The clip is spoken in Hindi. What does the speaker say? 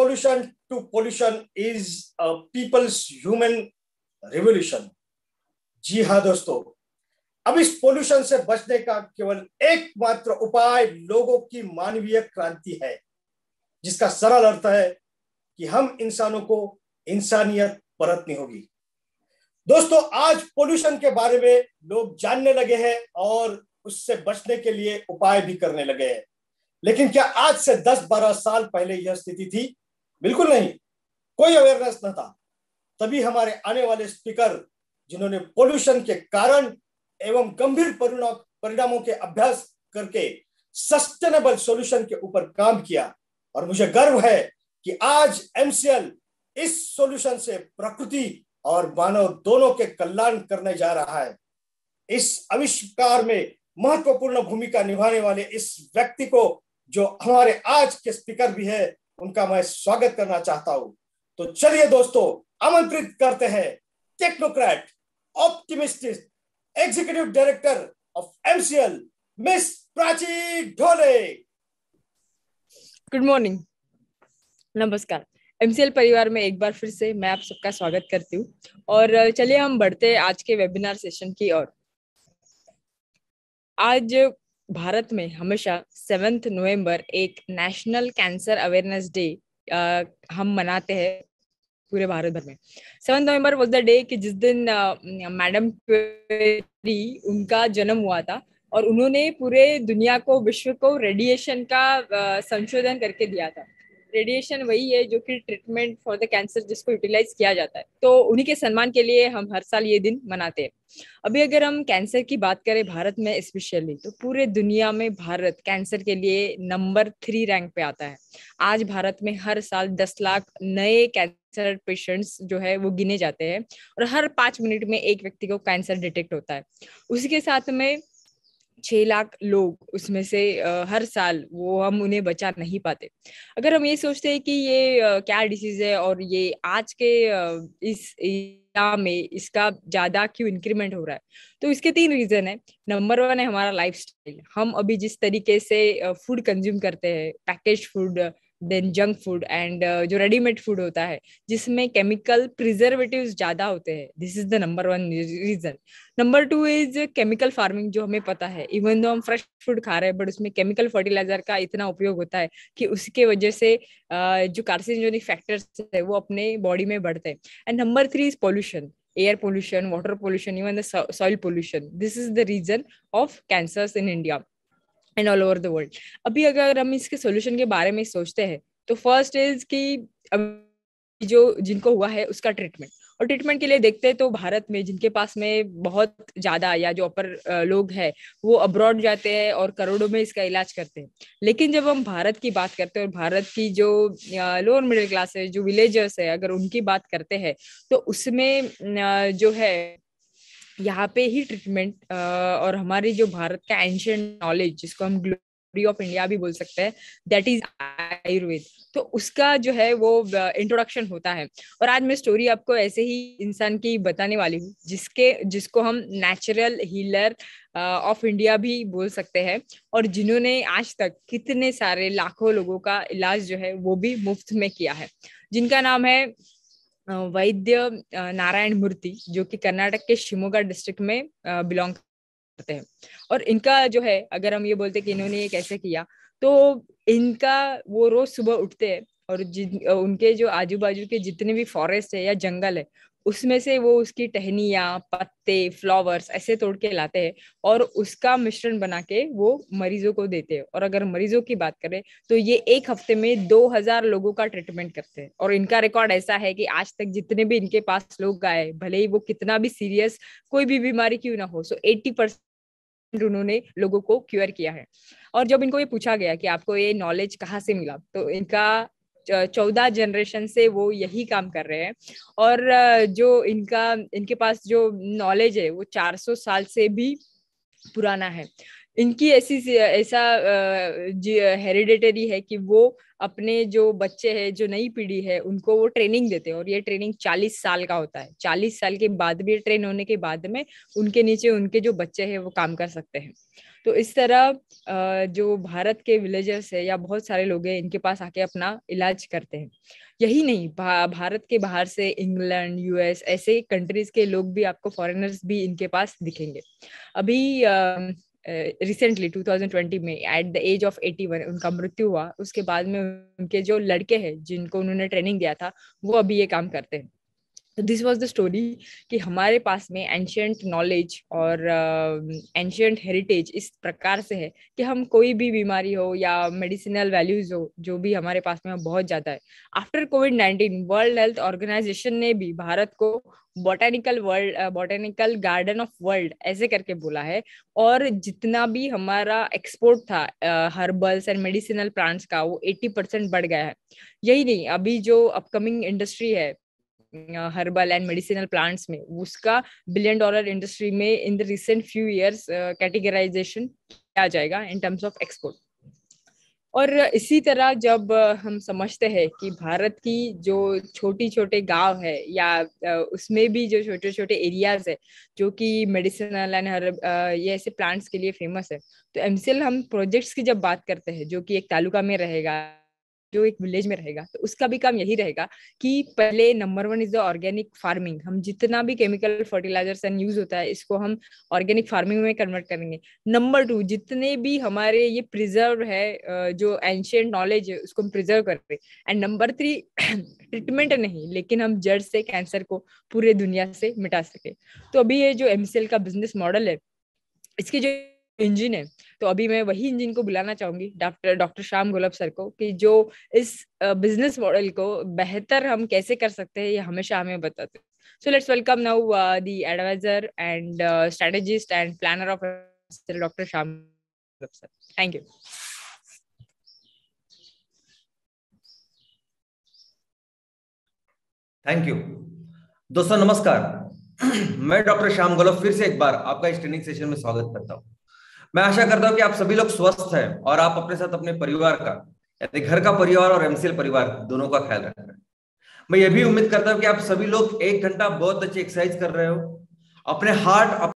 solution to pollution is a people's human revolution. जी हाँ दोस्तों अब इस पोल्यूशन से बचने का केवल एकमात्र उपाय लोगों की मानवीय क्रांति है जिसका सरल अर्थ है कि हम इंसानों को इंसानियत परतनी होगी दोस्तों आज पोल्यूशन के बारे में लोग जानने लगे हैं और उससे बचने के लिए उपाय भी करने लगे हैं लेकिन क्या आज से 10-12 साल पहले यह स्थिति थी बिल्कुल नहीं कोई अवेयरनेस न था तभी हमारे आने वाले स्पीकर जिन्होंने पोल्यूशन के कारण एवं गंभीर परिणामों के अभ्यास करके सस्टेनेबल सॉल्यूशन के ऊपर काम किया और मुझे गर्व है कि आज एमसीएल इस सॉल्यूशन से प्रकृति और मानव दोनों के कल्याण करने जा रहा है इस आविष्कार में महत्वपूर्ण भूमिका निभाने वाले इस व्यक्ति को जो हमारे आज के स्पीकर भी है उनका मैं स्वागत करना चाहता हूं तो चलिए दोस्तों आमंत्रित करते हैं technocrat optimist executive director of MCL Miss Prachi Dhole good morning नमस्कार एमसीएल परिवार में एक बार फिर से मैं आप सबका स्वागत करती हूँ और चलिए हम बढ़ते हैं आज के वेबिनार सेशन की ओर आज भारत में हमेशा सेवेंथ नवंबर एक नेशनल कैंसर अवेयरनेस डे हम मनाते हैं पूरे भारत भर में seven November was the day कि जिस दिन मैडम क्वेरी उनका जन्म हुआ था और उन्होंने पूरे दुनिया को विश्व को रेडिएशन का संशोधन करके दिया था रेडिएशन वही है जो कि ट्रीटमेंट फॉर द कैंसर जिसको यूटिलाइज किया जाता है तो उन्हीं के सम्मान के लिए हम हर साल ये दिन मनाते हैं अभी अगर हम कैंसर की बात करें भारत में स्पेशली तो पूरे दुनिया में भारत कैंसर के लिए नंबर थ्री रैंक पे आता है आज भारत में हर साल दस लाख नए कैंसर पेशेंट्स जो है वो गिने जाते हैं और हर पाँच मिनट में एक व्यक्ति को कैंसर डिटेक्ट होता है उसी के साथ में छह लाख लोग उसमें से हर साल वो हम उन्हें बचा नहीं पाते अगर हम ये सोचते हैं कि ये क्या डिसीज है और ये आज के इस में इसका ज्यादा क्यों इंक्रीमेंट हो रहा है तो इसके तीन रीजन है नंबर वन है हमारा लाइफ हम अभी जिस तरीके से फूड कंज्यूम करते हैं package food then junk food and जो रेडीमेड फूड होता है जिसमें केमिकल प्रिजर्वेटिव ज़्यादा होते हैं this is the number one reason number two is chemical farming जो हमें पता है इवन दो हम फ्रेश फूड खा रहे हैं बट उसमें केमिकल फर्टिलाइजर का इतना उपयोग होता है कि उसके वजह से uh, जो कार्सिनजोनिक फैक्टर्स है वो अपने बॉडी में बढ़ते हैं and number three is pollution air pollution water pollution even the pollution this is the reason of reason in India and all over the world अभी अगर हम इसके सोल्यूशन के बारे में सोचते हैं तो फर्स्ट इज कि जो जिनको हुआ है उसका ट्रीटमेंट और ट्रीटमेंट के लिए देखते हैं तो भारत में जिनके पास में बहुत ज्यादा या जो अपर लोग हैं वो अब्रॉड जाते हैं और करोड़ों में इसका इलाज करते हैं लेकिन जब हम भारत की बात करते हैं और भारत की जो लोअर मिडिल क्लास है जो विलेजर्स है अगर उनकी बात करते हैं तो उसमें जो है यहाँ पे ही ट्रीटमेंट और हमारे जो भारत का एंशियंट नॉलेज जिसको हम ग्लोरी ऑफ इंडिया भी बोल सकते हैं दैट इज आयुर्वेद तो उसका जो है वो इंट्रोडक्शन होता है और आज मैं स्टोरी आपको ऐसे ही इंसान की बताने वाली हूँ जिसके जिसको हम नेचुरल हीलर ऑफ इंडिया भी बोल सकते हैं और जिन्होंने आज तक कितने सारे लाखों लोगों का इलाज जो है वो भी मुफ्त में किया है जिनका नाम है वैद्य नारायण मूर्ति जो कि कर्नाटक के शिमोगा डिस्ट्रिक्ट में बिलोंग करते हैं और इनका जो है अगर हम ये बोलते हैं कि इन्होंने ये कैसे किया तो इनका वो रोज सुबह उठते हैं और जिन उनके जो आजू बाजू के जितने भी फॉरेस्ट है या जंगल है उसमें से वो उसकी टहनिया पत्ते फ्लावर्स ऐसे तोड़ के लाते हैं और उसका मिश्रण बना के वो मरीजों को देते हैं और अगर मरीजों की बात करें तो ये एक हफ्ते में दो हजार लोगों का ट्रीटमेंट करते हैं और इनका रिकॉर्ड ऐसा है कि आज तक जितने भी इनके पास लोग आए भले ही वो कितना भी सीरियस कोई भी बीमारी क्यों ना हो सो एट्टी उन्होंने लोगों को क्योर किया है और जब इनको ये पूछा गया कि आपको ये नॉलेज कहाँ से मिला तो इनका चौदह जनरेशन से वो यही काम कर रहे हैं और जो इनका इनके पास जो नॉलेज है वो 400 साल से भी पुराना है इनकी ऐसी ऐसा हेरिडेटरी है कि वो अपने जो बच्चे हैं जो नई पीढ़ी है उनको वो ट्रेनिंग देते हैं और ये ट्रेनिंग 40 साल का होता है 40 साल के बाद भी ट्रेन होने के बाद में उनके नीचे उनके जो बच्चे हैं वो काम कर सकते हैं तो इस तरह जो भारत के विलेजर्स है या बहुत सारे लोग हैं इनके पास आके अपना इलाज करते हैं यही नहीं भा, भारत के बाहर से इंग्लैंड यूएस ऐसे कंट्रीज के लोग भी आपको फॉरेनर्स भी इनके पास दिखेंगे अभी रिसेंटली uh, 2020 में एट द एज ऑफ 81 उनका मृत्यु हुआ उसके बाद में उनके जो लड़के हैं जिनको उन्होंने ट्रेनिंग दिया था वो अभी ये काम करते हैं दिस वॉज द स्टोरी कि हमारे पास में एंशियंट नॉलेज और एंशियंट uh, हेरिटेज इस प्रकार से है कि हम कोई भी बीमारी हो या मेडिसिनल वैल्यूज हो जो भी हमारे पास में बहुत ज़्यादा है after Covid nineteen World Health Organization ने भी भारत को botanical world botanical garden of world ऐसे करके बोला है और जितना भी हमारा एक्सपोर्ट था हर्बल्स एंड मेडिसिनल प्लांट्स का वो 80 परसेंट बढ़ गया है यही नहीं अभी जो अपकमिंग इंडस्ट्री है हर्बल एंड मेडिसिनल प्लांट्स में उसका बिलियन डॉलर इंडस्ट्री में in the recent few years categorization किया जाएगा इन टर्म्स ऑफ एक्सपोर्ट और इसी तरह जब हम समझते हैं कि भारत की जो छोटी छोटे गांव है या उसमें भी जो छोटे छोटे एरियाज है जो कि मेडिसिनल एंड हर ये ऐसे प्लांट्स के लिए फेमस है तो एमसीएल हम प्रोजेक्ट्स की जब बात करते हैं जो कि एक तालुका में रहेगा जो एक विलेज में रहेगा तो उसका भी काम यही रहेगा कि पहले number one is the organic farming हम जितना भी केमिकल फर्टिलाइजर यूज होता है इसको हम ऑर्गेनिक फार्मिंग में कन्वर्ट करेंगे नंबर टू जितने भी हमारे ये प्रिजर्व है जो एंशियंट नॉलेज है उसको हम प्रिजर्व कर रहे एंड नंबर थ्री ट्रीटमेंट नहीं लेकिन हम जड़ से कैंसर को पूरे दुनिया से मिटा सके तो अभी ये जो एमसीएल का बिजनेस मॉडल है इसकी जो इंजिन है तो अभी मैं वही इंजिन को बुलाना चाहूंगी doctor doctor Shyam Golabh sir को कि जो इस बिजनेस मॉडल को बेहतर हम कैसे कर सकते हैं ये हमेशा हमें बताते so let's welcome now the adviser and strategist and planner of doctor Shyam Golabh sir thank you thank you दोस्तों नमस्कार मैं डॉक्टर श्याम गोलभ फिर से एक बार आपका इस ट्रेनिंग सेशन में स्वागत करता हूं मैं आशा करता हूं कि आप सभी लोग स्वस्थ हैं और आप अपने साथ अपने परिवार का यानी घर का परिवार और एमसीएल परिवार दोनों का ख्याल रख रहे हैं मैं ये भी उम्मीद करता हूं कि आप सभी लोग एक घंटा बहुत अच्छी एक्सरसाइज कर रहे हो अपने हार्ट